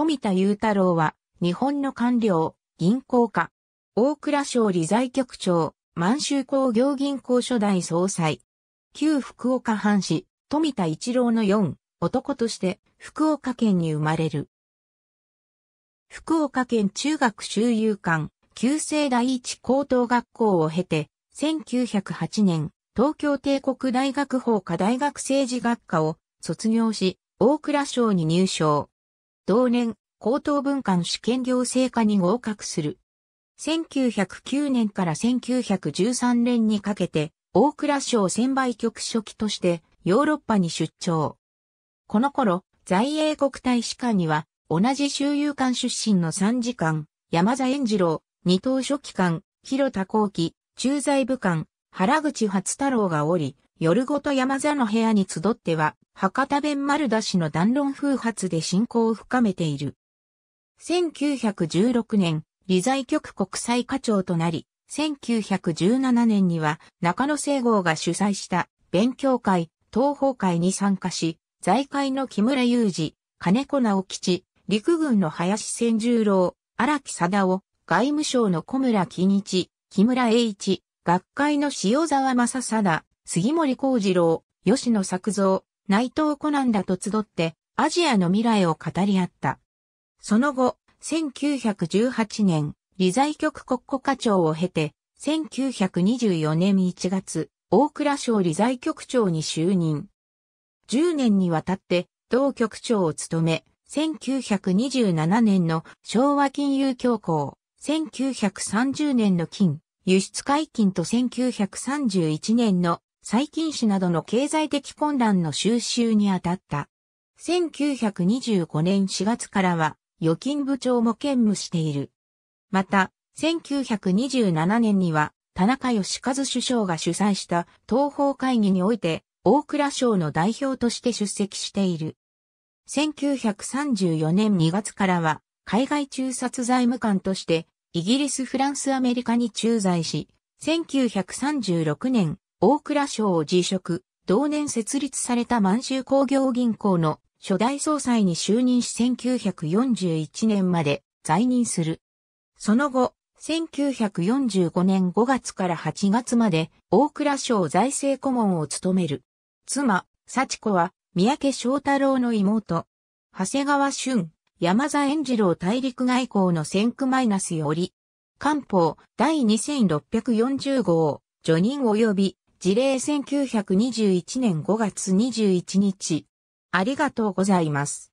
富田雄太郎は、日本の官僚、銀行家、大蔵省理財局長、満州工業銀行初代総裁、旧福岡藩士、富田一郎の4、男として福岡県に生まれる。福岡県中学修遊館、旧制第一高等学校を経て、1908年、東京帝国大学法科大学政治学科を卒業し、大蔵省に入省。同年、高等文官試験行政課に合格する。1909年から1913年にかけて、大蔵省専売局書記としてヨーロッパに出張。この頃、在英国大使館には、同じ周遊館出身の参事官、山田円次郎、二等書記官、広田幸喜、駐在部官、原口初太郎がおり、夜ごと山座の部屋に集っては、博多弁丸出しの談論風発で進行を深めている。1916年、理財局国際課長となり、1917年には中野聖郷が主催した勉強会、東方会に参加し、財界の木村雄二、金子直吉、陸軍の林千十郎、荒木貞夫、外務省の小村金日、木村栄一、学会の塩沢正貞、杉森幸次郎、吉野作造、内藤コナンらと集って、アジアの未来を語り合った。その後、1918年、理財局国庫課長を経て、1924年1月、大倉省理財局長に就任。10年にわたって、同局長を務め、1927年の昭和金融恐慌、1930年の金、輸出解禁と1931年の最近死などの経済的混乱の収集にあたった。1925年4月からは預金部長も兼務している。また、1927年には田中義和首相が主催した東方会議において大蔵省の代表として出席している。1934年2月からは海外中殺財務官としてイギリス、フランス、アメリカに駐在し、1936年大倉省を辞職、同年設立された満州工業銀行の初代総裁に就任し1941年まで在任する。その後、1945年5月から8月まで大倉省財政顧問を務める。妻、幸子は三宅翔太郎の妹。長谷川俊、山座円次郎大陸外交の先駆マイナスより、官報第2640号、助任及び事例1921年5月21日。ありがとうございます。